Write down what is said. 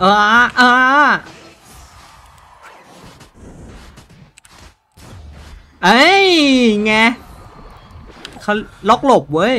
เออเออเอ้ยไงเขาล็อกหลบเว้ย